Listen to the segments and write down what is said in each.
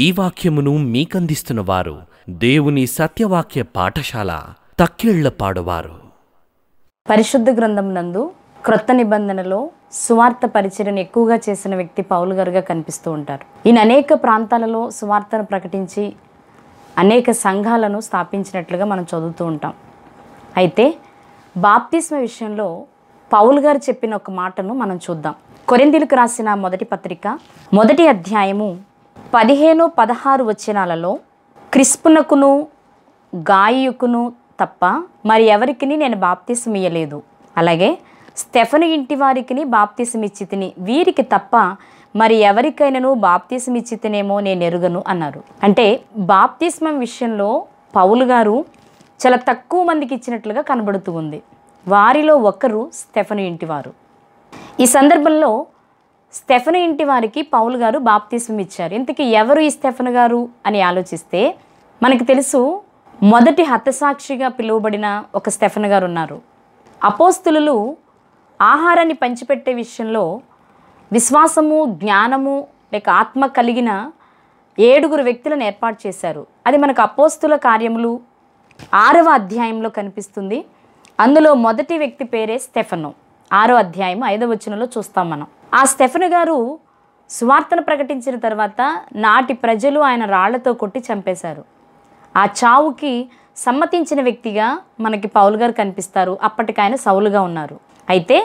ఈ వాక్యమును మీకందిస్తున్నవారు దేవుని సత్యవాక్య పాఠశాల తక్కిళ్లపాడువారు పరిశుద్ధ గ్రంథం నందు క్రొత్త నిబంధనలో సువార్త పరిచయను ఎక్కువగా చేసిన వ్యక్తి పౌలు గారుగా కనిపిస్తూ ఉంటారు ఈయన అనేక ప్రాంతాలలో సువార్తను ప్రకటించి అనేక సంఘాలను స్థాపించినట్లుగా మనం చదువుతూ ఉంటాం అయితే బాప్తిస్మ విషయంలో పౌల్ గారు చెప్పిన ఒక మాటను మనం చూద్దాం కొరిందీలకు రాసిన మొదటి పత్రిక మొదటి అధ్యాయము పదిహేను పదహారు వచనాలలో క్రిస్పునకును గాయకును తప్ప మరి ఎవరికిని నేను బాప్తీసం ఇయ్యలేదు అలాగే స్టెఫను ఇంటి వారికి బాప్తిసం ఇచ్చి తిని వీరికి తప్ప మరి ఎవరికైనాను బాప్తీసం ఇచ్చి తినేమో నేను ఎరుగను అన్నారు అంటే బాప్తిస్మం విషయంలో పౌలు గారు చాలా తక్కువ మందికి ఇచ్చినట్లుగా కనబడుతూ ఉంది వారిలో ఒకరు స్టెఫను ఇంటివారు ఈ సందర్భంలో స్టెఫను ఇంటి వారికి పౌల్ గారు బాప్తీసం ఇచ్చారు ఇంతకీ ఎవరు ఈ స్టెఫను గారు అని ఆలోచిస్తే మనకు తెలుసు మొదటి హతసాక్షిగా పిలువబడిన ఒక స్టెఫన్ గారు ఉన్నారు అపోస్తులు ఆహారాన్ని పంచిపెట్టే విషయంలో విశ్వాసము జ్ఞానము లేక ఆత్మ కలిగిన ఏడుగురు వ్యక్తులను ఏర్పాటు చేశారు అది మనకు అపోస్తుల కార్యములు ఆరవ అధ్యాయంలో కనిపిస్తుంది అందులో మొదటి వ్యక్తి పేరే స్టెఫను ఆరో అధ్యాయం ఐదవ వచనంలో చూస్తాం మనం ఆ స్టెఫెన్ గారు సువార్తను ప్రకటించిన తర్వాత నాటి ప్రజలు ఆయన రాళ్లతో కొట్టి చంపేశారు ఆ చావుకి సమ్మతించిన వ్యక్తిగా మనకి పౌల్ గారు కనిపిస్తారు అప్పటికి ఆయన సౌలుగా ఉన్నారు అయితే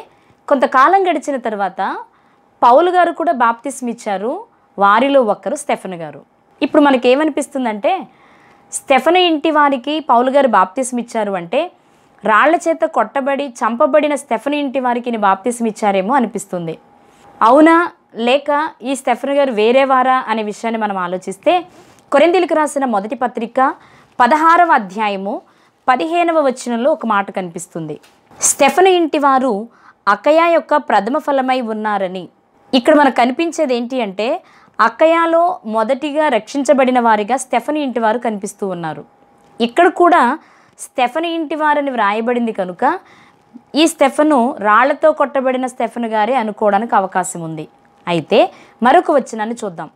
కొంతకాలం గడిచిన తర్వాత పౌలు గారు కూడా బాప్తిస్మ్ ఇచ్చారు వారిలో ఒక్కరు స్టెఫెన్ గారు ఇప్పుడు మనకేమనిపిస్తుందంటే స్టెఫెన్ ఇంటి వారికి పౌలు గారు బాప్తిస్మ్ ఇచ్చారు అంటే రాళ్ల చేత కొట్టబడి చంపబడిన స్టెఫన్ ఇంటి వారికి ఇచ్చారేమో అనిపిస్తుంది అవునా లేక ఈ స్టెఫన్ గారు వేరేవారా అనే విషయాన్ని మనం ఆలోచిస్తే కొరెందిలకు రాసిన మొదటి పత్రిక పదహారవ అధ్యాయము పదిహేనవ వచనంలో ఒక మాట కనిపిస్తుంది స్టెఫన్ ఇంటి వారు అక్కయ యొక్క ప్రథమ ఫలమై ఉన్నారని ఇక్కడ మనకు కనిపించేది ఏంటి అంటే అక్కయాలో మొదటిగా రక్షించబడిన వారిగా స్టెఫన్ ఇంటి వారు కనిపిస్తూ ఉన్నారు ఇక్కడ కూడా స్టెఫను ఇంటి వారని వ్రాయబడింది కనుక ఈ స్టెఫను రాళ్లతో కొట్టబడిన స్టెఫను గారే అనుకోవడానికి అవకాశం ఉంది అయితే మరొక వచ్చినాన్ని చూద్దాం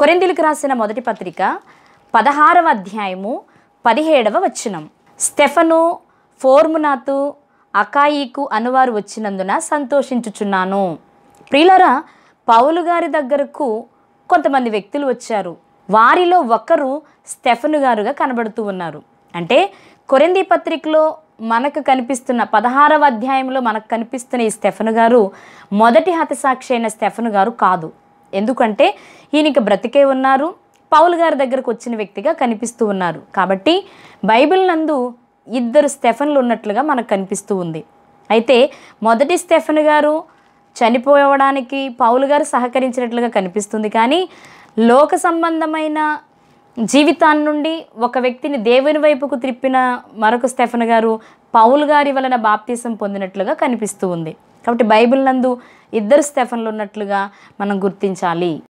కొరెందులకు రాసిన మొదటి పత్రిక పదహారవ అధ్యాయము పదిహేడవ వచ్చినం స్టెఫను ఫోర్మునాతు అకాయికు అనువారు వచ్చినందున సంతోషించుచున్నాను ప్రియులరా పౌలు గారి దగ్గరకు కొంతమంది వ్యక్తులు వచ్చారు వారిలో ఒకరు స్టెఫను గారుగా కనబడుతూ ఉన్నారు అంటే కొరింది పత్రికలో మనకు కనిపిస్తున్న పదహారవ అధ్యాయంలో మనకు కనిపిస్తున్న ఈ స్టెఫను గారు మొదటి హతసాక్షి అయిన స్టెఫను గారు కాదు ఎందుకంటే ఈయనకి బ్రతికే ఉన్నారు పౌల్ గారి దగ్గరకు వచ్చిన వ్యక్తిగా కనిపిస్తూ ఉన్నారు కాబట్టి బైబిల్ నందు ఇద్దరు స్టెఫన్లు ఉన్నట్లుగా మనకు కనిపిస్తూ ఉంది అయితే మొదటి స్టెఫన్ గారు చనిపోవడానికి పౌలు గారు సహకరించినట్లుగా కనిపిస్తుంది కానీ లోక సంబంధమైన జీవితాన్ని నుండి ఒక వ్యక్తిని దేవుని వైపుకు త్రిప్పిన మరొక స్టెఫన్ గారు పౌల్ గారి వలన బాప్తీసం పొందినట్లుగా కనిపిస్తూ ఉంది కాబట్టి బైబిల్ నందు ఇద్దరు స్టెఫన్లు ఉన్నట్లుగా మనం గుర్తించాలి